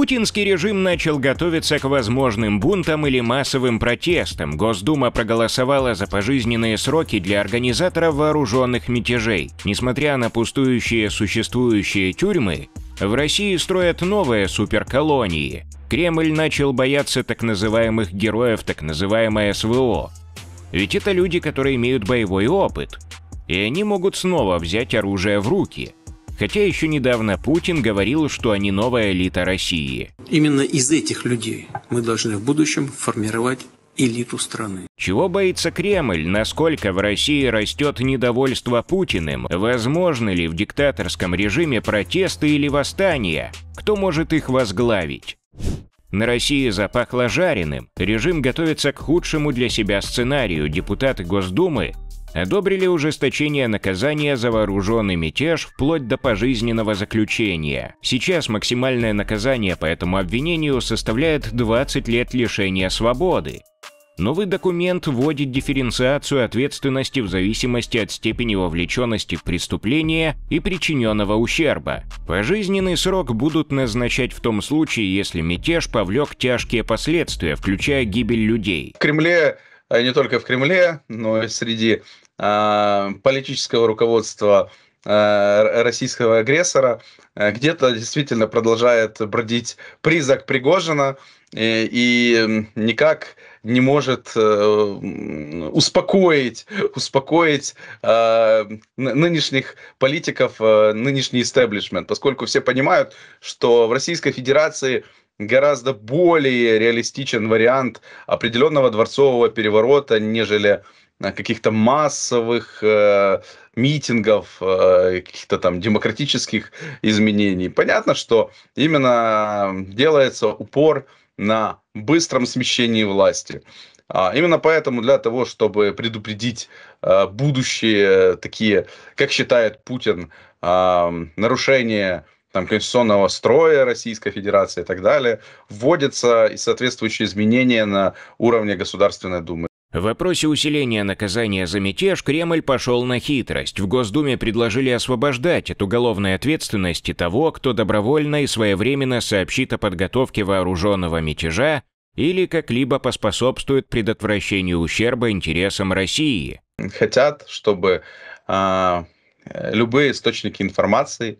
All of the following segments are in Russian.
Путинский режим начал готовиться к возможным бунтам или массовым протестам. Госдума проголосовала за пожизненные сроки для организаторов вооруженных мятежей. Несмотря на пустующие существующие тюрьмы, в России строят новые суперколонии. Кремль начал бояться так называемых героев, так называемое СВО. Ведь это люди, которые имеют боевой опыт. И они могут снова взять оружие в руки – Хотя еще недавно Путин говорил, что они новая элита России. Именно из этих людей мы должны в будущем формировать элиту страны. Чего боится Кремль? Насколько в России растет недовольство Путиным? Возможно ли в диктаторском режиме протесты или восстания? Кто может их возглавить? На России запахло жареным. Режим готовится к худшему для себя сценарию. Депутаты Госдумы одобрили ужесточение наказания за вооруженный мятеж вплоть до пожизненного заключения. Сейчас максимальное наказание по этому обвинению составляет 20 лет лишения свободы. Новый документ вводит дифференциацию ответственности в зависимости от степени вовлеченности в преступление и причиненного ущерба. Пожизненный срок будут назначать в том случае, если мятеж повлек тяжкие последствия, включая гибель людей. В Кремле а не только в Кремле, но и среди а, политического руководства а, российского агрессора, где-то действительно продолжает бродить призрак Пригожина и никак не может э, успокоить, успокоить нынешних политиков, нынешний истеблишмент, поскольку все понимают, что в Российской Федерации – гораздо более реалистичен вариант определенного дворцового переворота, нежели э, каких-то массовых э, митингов, э, каких-то там демократических изменений. Понятно, что именно э, делается упор на быстром смещении власти. А именно поэтому для того, чтобы предупредить э, будущие такие, как считает Путин, э, нарушения там, конституционного строя Российской Федерации и так далее, вводятся и соответствующие изменения на уровне Государственной Думы. В вопросе усиления наказания за мятеж Кремль пошел на хитрость. В Госдуме предложили освобождать от уголовной ответственности того, кто добровольно и своевременно сообщит о подготовке вооруженного мятежа или как-либо поспособствует предотвращению ущерба интересам России. Хотят, чтобы а, любые источники информации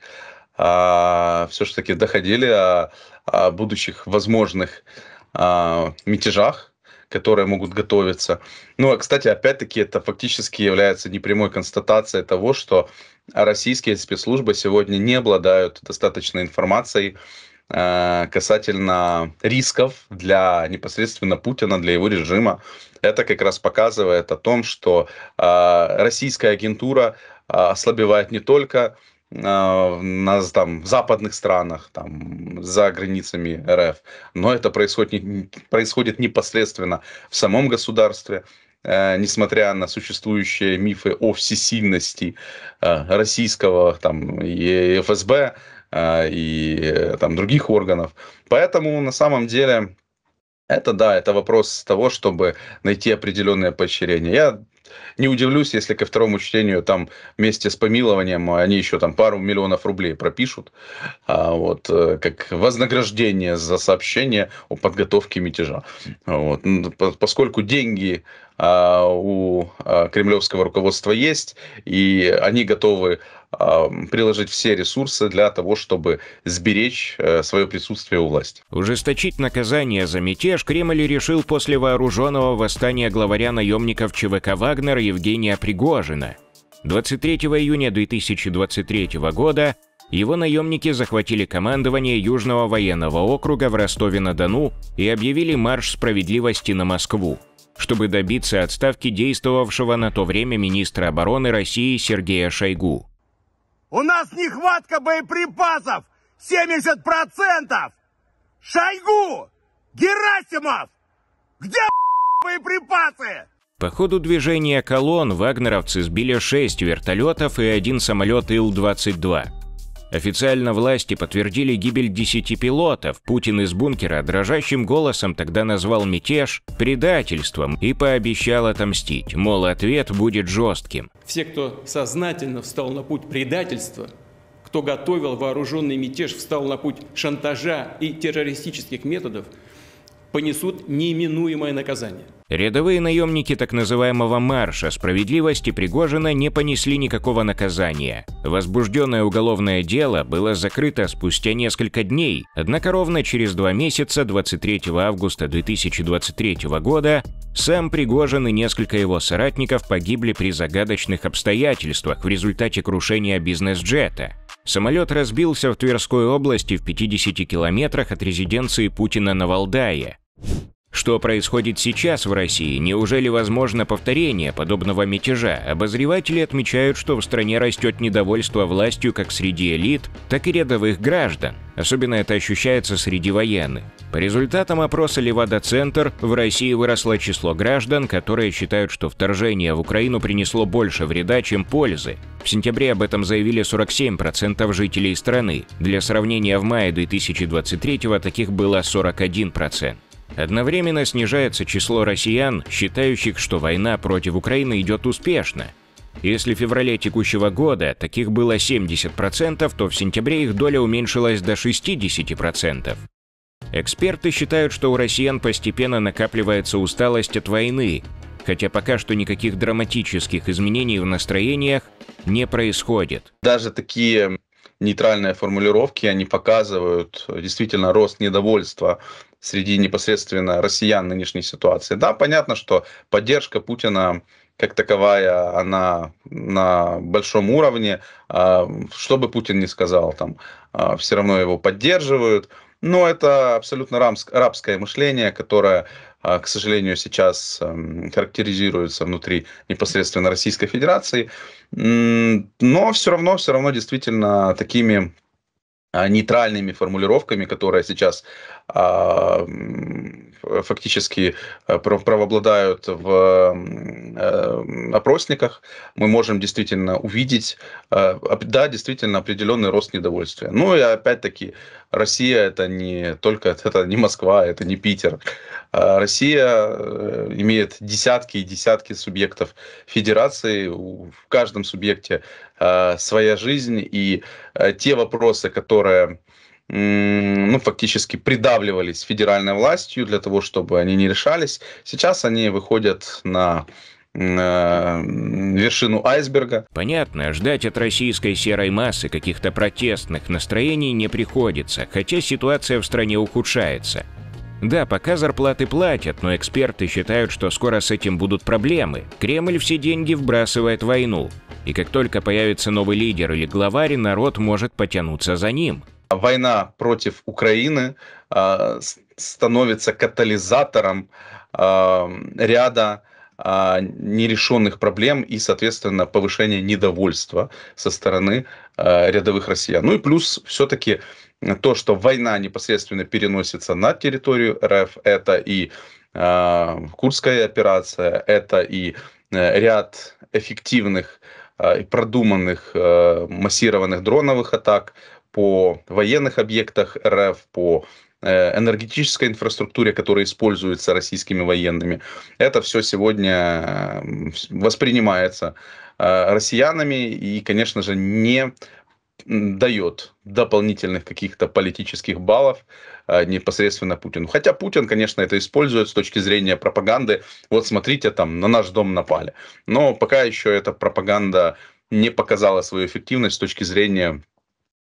а, все-таки доходили о, о будущих возможных а, мятежах которые могут готовиться. Ну, а, кстати, опять-таки, это фактически является непрямой констатацией того, что российские спецслужбы сегодня не обладают достаточной информацией а, касательно рисков для непосредственно Путина, для его режима. Это как раз показывает о том, что э, российская агентура э, ослабевает не только а, на там, в западных странах, там, за границами РФ. Но это происходит, происходит непосредственно в самом государстве, э, несмотря на существующие мифы о всесильности э, российского там, и ФСБ э, и э, там, других органов. Поэтому на самом деле это да, это вопрос того, чтобы найти определенное поощрение. Я не удивлюсь, если ко второму чтению там вместе с помилованием они еще там пару миллионов рублей пропишут, а, вот, э, как вознаграждение за сообщение о подготовке мятежа. Вот. Поскольку деньги а, у а, кремлевского руководства есть, и они готовы приложить все ресурсы для того, чтобы сберечь э, свое присутствие у власти. Ужесточить наказание за мятеж Кремль решил после вооруженного восстания главаря наемников ЧВК Вагнера Евгения Пригожина. 23 июня 2023 года его наемники захватили командование Южного военного округа в Ростове-на-Дону и объявили марш справедливости на Москву чтобы добиться отставки действовавшего на то время министра обороны России Сергея Шойгу. У нас нехватка боеприпасов 70%! Шойгу! Герасимов! Где боеприпасы? По ходу движения колонн вагнеровцы сбили 6 вертолетов и один самолет Ил-22. Официально власти подтвердили гибель 10 пилотов. Путин из бункера дрожащим голосом тогда назвал мятеж предательством и пообещал отомстить, мол, ответ будет жестким. Все, кто сознательно встал на путь предательства, кто готовил вооруженный мятеж, встал на путь шантажа и террористических методов, понесут неименуемое наказание – Рядовые наемники так называемого «марша» справедливости Пригожина не понесли никакого наказания. Возбужденное уголовное дело было закрыто спустя несколько дней, однако ровно через два месяца, 23 августа 2023 года, сам Пригожин и несколько его соратников погибли при загадочных обстоятельствах в результате крушения бизнес-джета. Самолет разбился в Тверской области в 50 километрах от резиденции Путина на Валдае. Что происходит сейчас в России? Неужели возможно повторение подобного мятежа? Обозреватели отмечают, что в стране растет недовольство властью как среди элит, так и рядовых граждан. Особенно это ощущается среди военных. По результатам опроса Левада-центр в России выросло число граждан, которые считают, что вторжение в Украину принесло больше вреда, чем пользы. В сентябре об этом заявили 47% жителей страны. Для сравнения, в мае 2023 таких было 41%. Одновременно снижается число россиян, считающих, что война против Украины идет успешно. Если в феврале текущего года таких было 70%, то в сентябре их доля уменьшилась до 60%. Эксперты считают, что у россиян постепенно накапливается усталость от войны, хотя пока что никаких драматических изменений в настроениях не происходит. Даже такие нейтральные формулировки, они показывают действительно рост недовольства среди непосредственно россиян нынешней ситуации. Да, понятно, что поддержка Путина как таковая, она на большом уровне. А, что бы Путин ни сказал, там а, все равно его поддерживают. Но это абсолютно рабское мышление, которое, а, к сожалению, сейчас эм, характеризуется внутри непосредственно Российской Федерации. Но все равно, все равно действительно такими а, нейтральными формулировками, которые сейчас а, э, фактически правообладают в э, опросниках, мы можем действительно увидеть, э, да, действительно определенный рост недовольствия. Ну и опять-таки Россия это не только это не Москва, это не Питер. А Россия э, имеет десятки и десятки субъектов федерации. В каждом субъекте Э, своя жизнь и э, те вопросы, которые ну, фактически придавливались федеральной властью для того, чтобы они не решались. Сейчас они выходят на э, вершину айсберга. Понятно, ждать от российской серой массы каких-то протестных настроений не приходится, хотя ситуация в стране ухудшается. Да, пока зарплаты платят, но эксперты считают, что скоро с этим будут проблемы. Кремль все деньги вбрасывает в войну. И как только появится новый лидер или главарь, народ может потянуться за ним. А война против Украины э, становится катализатором э, ряда нерешенных проблем и, соответственно, повышение недовольства со стороны э, рядовых россиян. Ну и плюс все-таки то, что война непосредственно переносится на территорию РФ, это и э, Курская операция, это и э, ряд эффективных а, продуманных а, массированных дроновых атак по военных объектах РФ, по э, энергетической инфраструктуре, которая используется российскими военными. Это все сегодня воспринимается а, россиянами и, конечно же, не дает дополнительных каких-то политических баллов а, непосредственно Путину. Хотя Путин, конечно, это использует с точки зрения пропаганды. Вот смотрите, там на наш дом напали. Но пока еще эта пропаганда не показала свою эффективность с точки зрения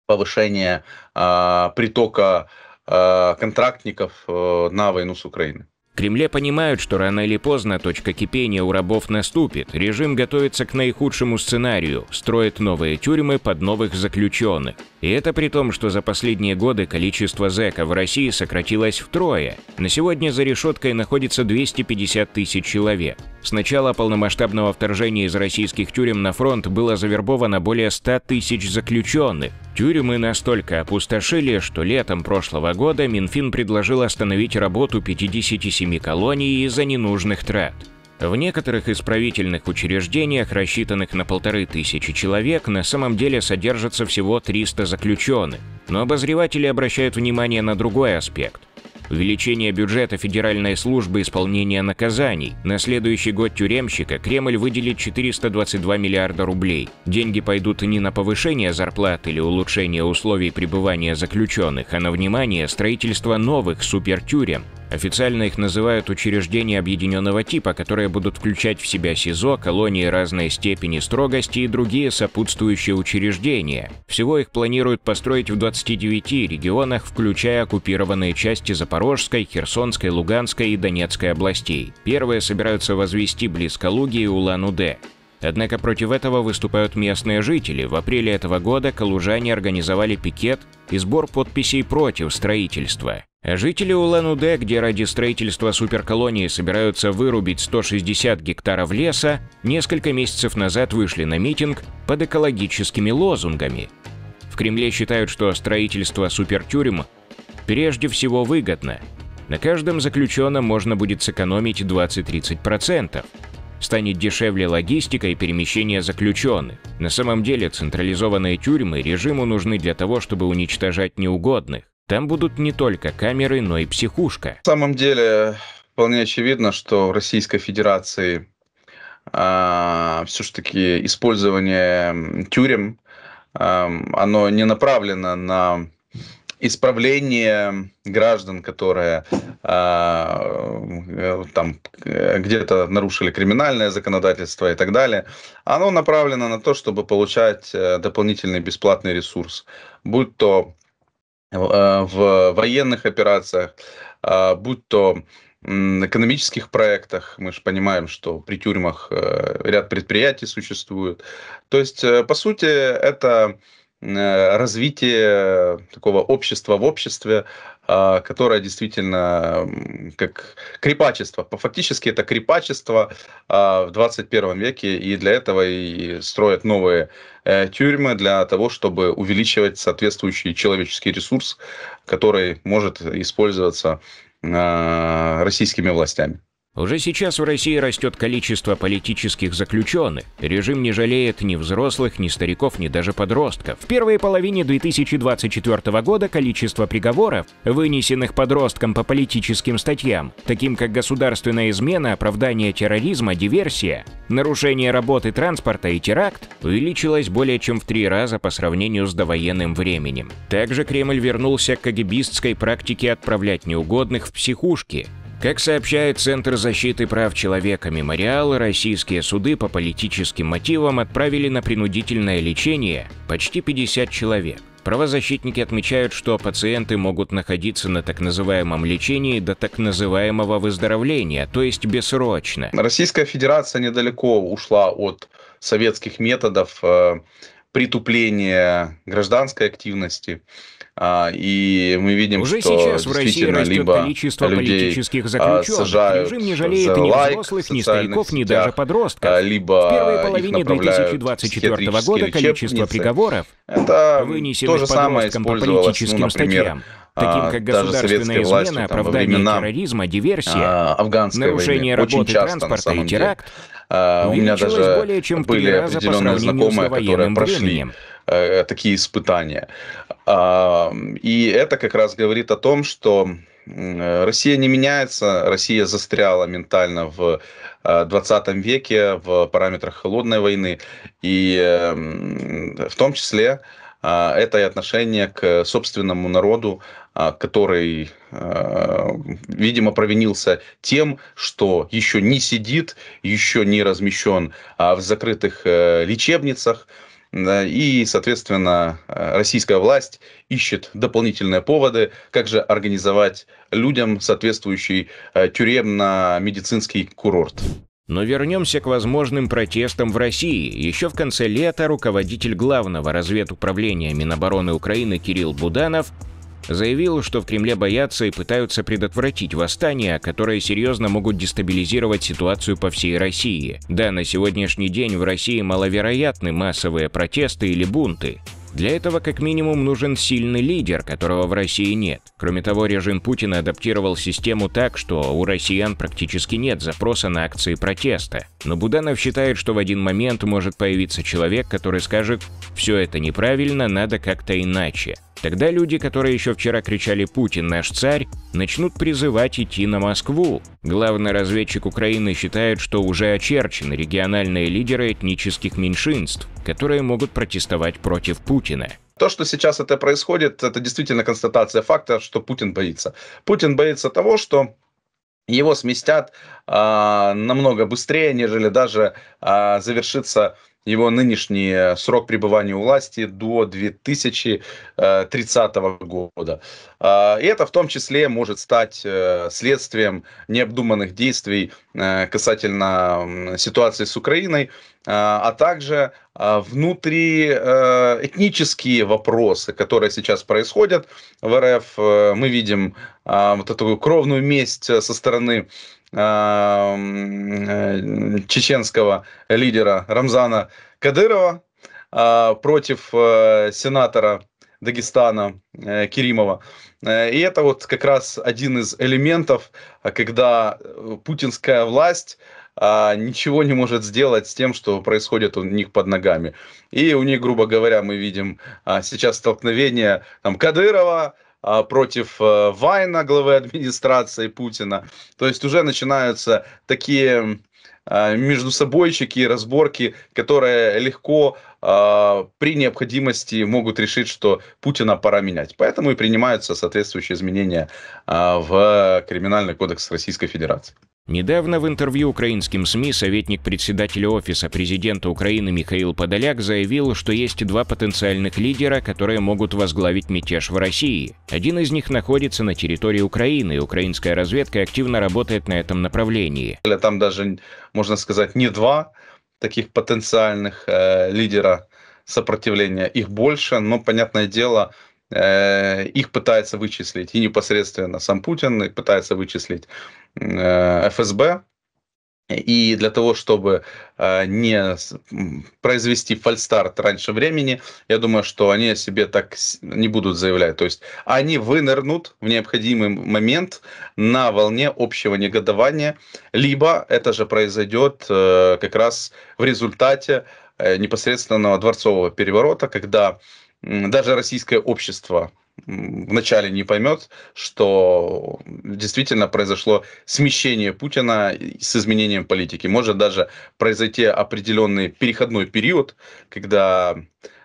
повышения э, притока э, контрактников э, на войну с Украиной. Кремле понимают, что рано или поздно точка кипения у рабов наступит, режим готовится к наихудшему сценарию, строит новые тюрьмы под новых заключенных. И это при том, что за последние годы количество зэков в России сократилось втрое. На сегодня за решеткой находится 250 тысяч человек. С начала полномасштабного вторжения из российских тюрем на фронт было завербовано более 100 тысяч заключенных. Тюрьмы настолько опустошили, что летом прошлого года Минфин предложил остановить работу 57 колоний из-за ненужных трат. В некоторых исправительных учреждениях, рассчитанных на полторы тысячи человек, на самом деле содержится всего 300 заключенных. Но обозреватели обращают внимание на другой аспект – увеличение бюджета Федеральной службы исполнения наказаний. На следующий год тюремщика Кремль выделит 422 миллиарда рублей. Деньги пойдут не на повышение зарплат или улучшение условий пребывания заключенных, а на внимание строительство новых супертюрем. Официально их называют учреждения объединенного типа, которые будут включать в себя СИЗО, колонии разной степени строгости и другие сопутствующие учреждения. Всего их планируют построить в 29 регионах, включая оккупированные части Запорожской, Херсонской, Луганской и Донецкой областей. Первые собираются возвести близ Калуги и Улан-Удэ. Однако против этого выступают местные жители. В апреле этого года калужане организовали пикет и сбор подписей против строительства. А жители Улан-Удэ, где ради строительства суперколонии собираются вырубить 160 гектаров леса, несколько месяцев назад вышли на митинг под экологическими лозунгами. В Кремле считают, что строительство супертюрем прежде всего выгодно. На каждом заключенном можно будет сэкономить 20-30% станет дешевле логистика и перемещение заключенных. На самом деле централизованные тюрьмы режиму нужны для того, чтобы уничтожать неугодных. Там будут не только камеры, но и психушка. На самом деле вполне очевидно, что в Российской Федерации э, а, все-таки использование тюрем, э, оно не направлено на исправление граждан, которые э, там где-то нарушили криминальное законодательство и так далее, оно направлено на то, чтобы получать э, дополнительный бесплатный ресурс, будь то э, в военных операциях, а, будь то экономических проектах. Мы же понимаем, что при тюрьмах э, ряд предприятий существует. То есть, по сути, это Э, развитие такого общества в обществе, а, которое действительно как крепачество. по Фактически это крепачество а, в 21 веке, и для этого и строят новые э, тюрьмы для того, чтобы увеличивать соответствующий человеческий ресурс, который может использоваться а, российскими властями. Уже сейчас в России растет количество политических заключенных. Режим не жалеет ни взрослых, ни стариков, ни даже подростков. В первой половине 2024 года количество приговоров, вынесенных подросткам по политическим статьям, таким как государственная измена, оправдание терроризма, диверсия, нарушение работы транспорта и теракт, увеличилось более чем в три раза по сравнению с довоенным временем. Также Кремль вернулся к кагибистской практике отправлять неугодных в психушки, как сообщает Центр защиты прав человека «Мемориал», российские суды по политическим мотивам отправили на принудительное лечение почти 50 человек. Правозащитники отмечают, что пациенты могут находиться на так называемом лечении до так называемого выздоровления, то есть бессрочно. Российская Федерация недалеко ушла от советских методов э, притупления гражданской активности. А, и мы видим, Уже что сейчас в России растет либо количество политических а, заключенных. Сажают Режим не жалеет ни лайк, взрослых, ни стариков, ни даже подростков. А, либо в первой половине 2024 года количество приговоров, это вынесенных то по ну, политическим например, статьям, таким как государственная измена, власти, там, оправдание времена, терроризма, диверсия, нарушение войны. работы часто, транспорта и теракт, Uh, у меня даже более чем были определенные знакомые, которые временем. прошли э, такие испытания. Э, и это как раз говорит о том, что Россия не меняется, Россия застряла ментально в 20 э, веке в параметрах холодной войны, и э, в том числе э, это и отношение к собственному народу, который, видимо, провинился тем, что еще не сидит, еще не размещен а в закрытых лечебницах, и, соответственно, э, российская власть ищет дополнительные поводы, как же организовать людям соответствующий э, тюремно-медицинский курорт. Но вернемся к возможным протестам в России. Еще в конце лета руководитель главного разведуправления Минобороны Украины Кирилл Буданов заявил, что в Кремле боятся и пытаются предотвратить восстания, которые серьезно могут дестабилизировать ситуацию по всей России. Да, на сегодняшний день в России маловероятны массовые протесты или бунты. Для этого как минимум нужен сильный лидер, которого в России нет. Кроме того, режим Путина адаптировал систему так, что у россиян практически нет запроса на акции протеста. Но Буданов считает, что в один момент может появиться человек, который скажет «все это неправильно, надо как-то иначе». Тогда люди, которые еще вчера кричали «Путин наш царь», начнут призывать идти на Москву. Главный разведчик Украины считает, что уже очерчены региональные лидеры этнических меньшинств, которые могут протестовать против Путина. То, что сейчас это происходит, это действительно констатация факта, что Путин боится. Путин боится того, что его сместят э, намного быстрее, нежели даже э, завершится его нынешний э, срок пребывания у власти до 2030 э, года. А, и это в том числе может стать э, следствием необдуманных действий касательно ситуации с Украиной, а, а также а, внутриэтнические вопросы, которые сейчас происходят в РФ. Мы видим вот эту кровную месть со стороны чеченского лидера Рамзана Кадырова а, против э, сенатора Дагестана э, Керимова. Э, и это вот как раз один из элементов, когда путинская власть а, ничего не может сделать с тем, что происходит у них под ногами. И у них, грубо говоря, мы видим а, сейчас столкновение там, Кадырова, против Вайна, главы администрации Путина. То есть уже начинаются такие а, между собойчики, разборки, которые легко а, при необходимости могут решить, что Путина пора менять. Поэтому и принимаются соответствующие изменения а, в Криминальный кодекс Российской Федерации. Недавно в интервью украинским СМИ советник председателя Офиса президента Украины Михаил Подоляк заявил, что есть два потенциальных лидера, которые могут возглавить мятеж в России. Один из них находится на территории Украины, и украинская разведка активно работает на этом направлении. Там даже, можно сказать, не два, таких потенциальных э, лидера сопротивления. Их больше, но, понятное дело, э, их пытается вычислить и непосредственно сам Путин, пытается вычислить э, ФСБ, и для того, чтобы а, не произвести фальстарт раньше времени, я думаю, что они о себе так не будут заявлять. То есть они вынырнут в необходимый момент на волне общего негодования, либо это же произойдет э, как раз в результате э, непосредственного дворцового переворота, когда даже российское общество вначале не поймет, что действительно произошло смещение Путина с изменением политики. Может даже произойти определенный переходной период, когда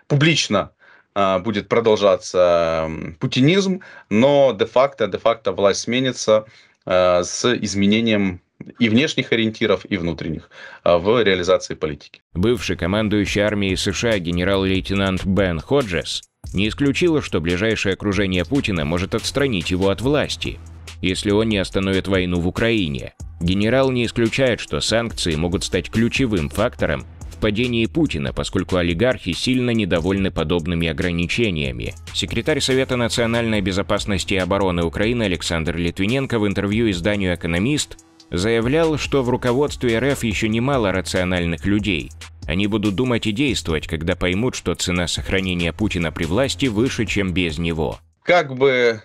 публично а, будет продолжаться путинизм, но де-факто де-факто власть сменится а, с изменением и внешних ориентиров, и внутренних а, в реализации политики. Бывший командующий армией США генерал-лейтенант Бен Ходжес не исключила, что ближайшее окружение Путина может отстранить его от власти, если он не остановит войну в Украине. Генерал не исключает, что санкции могут стать ключевым фактором в падении Путина, поскольку олигархи сильно недовольны подобными ограничениями. Секретарь Совета национальной безопасности и обороны Украины Александр Литвиненко в интервью изданию «Экономист» заявлял, что в руководстве РФ еще немало рациональных людей. Они будут думать и действовать, когда поймут, что цена сохранения Путина при власти выше, чем без него. Как бы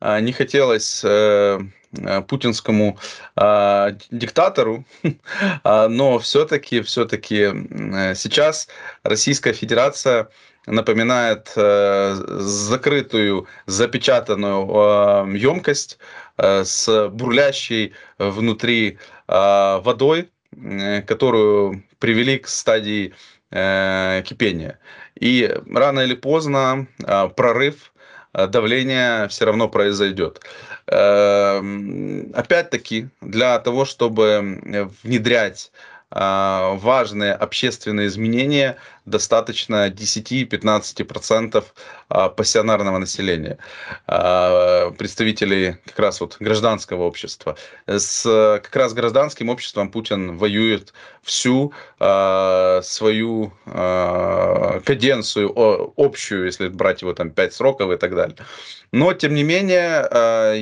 а, не хотелось э, Э, путинскому э, диктатору, а, но все-таки, все-таки э, сейчас Российская Федерация напоминает э, закрытую, запечатанную э, емкость э, с бурлящей внутри э, водой, э, которую привели к стадии э, кипения. И рано или поздно э, прорыв а, давление все равно произойдет. Эм, опять-таки, для того, чтобы внедрять а, важные общественные изменения, достаточно 10-15% а, пассионарного населения, а, представителей как раз вот гражданского общества. С как раз гражданским обществом Путин воюет всю а, свою каденцию общую, если брать его там 5 сроков и так далее. Но, тем не менее,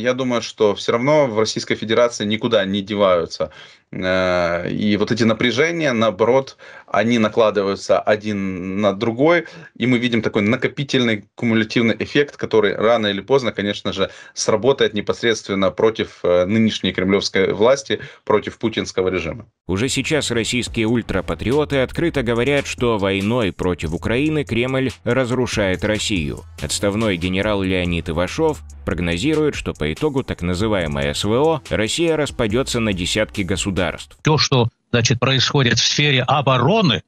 я думаю, что все равно в Российской Федерации никуда не деваются. И вот эти напряжения, наоборот, они накладываются один один на другой, и мы видим такой накопительный кумулятивный эффект, который рано или поздно, конечно же, сработает непосредственно против э, нынешней кремлевской власти, против путинского режима. Уже сейчас российские ультрапатриоты открыто говорят, что войной против Украины Кремль разрушает Россию. Отставной генерал Леонид Ивашов прогнозирует, что по итогу так называемое СВО Россия распадется на десятки государств. То, что значит, происходит в сфере обороны,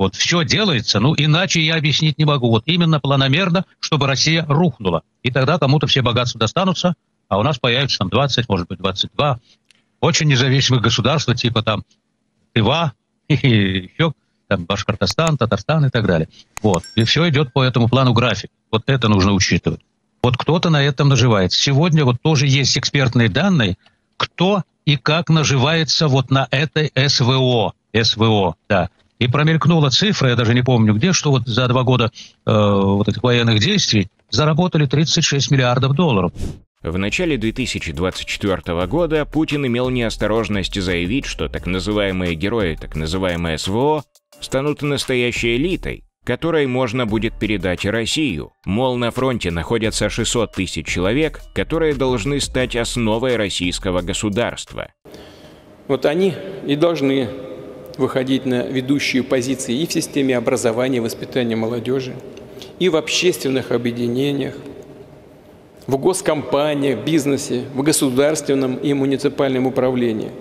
вот все делается, ну иначе я объяснить не могу. Вот именно планомерно, чтобы Россия рухнула. И тогда кому-то все богатства достанутся, а у нас появится там 20, может быть, 22 очень независимых государства типа там Тыва, и еще там Башкортостан, Татарстан и так далее. Вот. И все идет по этому плану график. Вот это нужно учитывать. Вот кто-то на этом наживает. Сегодня вот тоже есть экспертные данные, кто и как наживается вот на этой СВО. СВО, да и промелькнула цифра, я даже не помню где, что вот за два года э, вот этих военных действий заработали 36 миллиардов долларов. В начале 2024 года Путин имел неосторожность заявить, что так называемые герои, так называемые СВО, станут настоящей элитой, которой можно будет передать Россию. Мол, на фронте находятся 600 тысяч человек, которые должны стать основой российского государства. Вот они и должны выходить на ведущие позиции и в системе образования и воспитания молодежи, и в общественных объединениях, в госкомпаниях, бизнесе, в государственном и муниципальном управлении –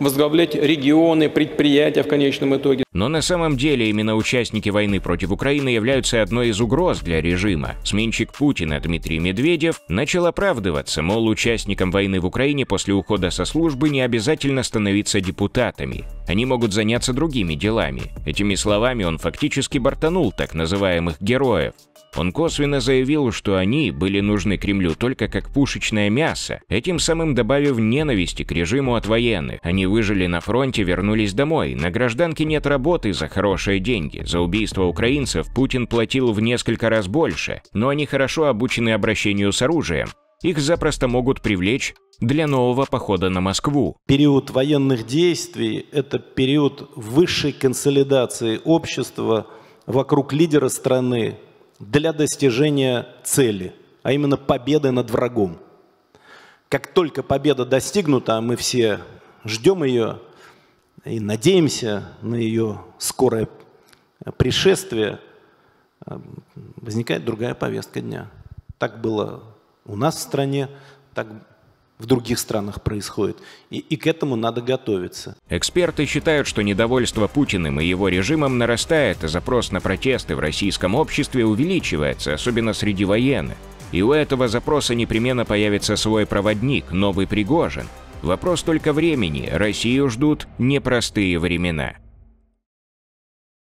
возглавлять регионы, предприятия в конечном итоге. Но на самом деле именно участники войны против Украины являются одной из угроз для режима. Сменщик Путина Дмитрий Медведев начал оправдываться, мол, участникам войны в Украине после ухода со службы не обязательно становиться депутатами. Они могут заняться другими делами. Этими словами он фактически бортанул так называемых героев. Он косвенно заявил, что они были нужны Кремлю только как пушечное мясо, этим самым добавив ненависти к режиму от военных. Они выжили на фронте, вернулись домой. На гражданке нет работы за хорошие деньги. За убийство украинцев Путин платил в несколько раз больше, но они хорошо обучены обращению с оружием. Их запросто могут привлечь для нового похода на Москву. Период военных действий – это период высшей консолидации общества вокруг лидера страны для достижения цели, а именно победы над врагом. Как только победа достигнута, а мы все ждем ее и надеемся на ее скорое пришествие, возникает другая повестка дня. Так было у нас в стране, так в других странах происходит. И, и к этому надо готовиться. Эксперты считают, что недовольство Путиным и его режимом нарастает, а запрос на протесты в российском обществе увеличивается, особенно среди военных. И у этого запроса непременно появится свой проводник, новый Пригожин. Вопрос только времени, Россию ждут непростые времена.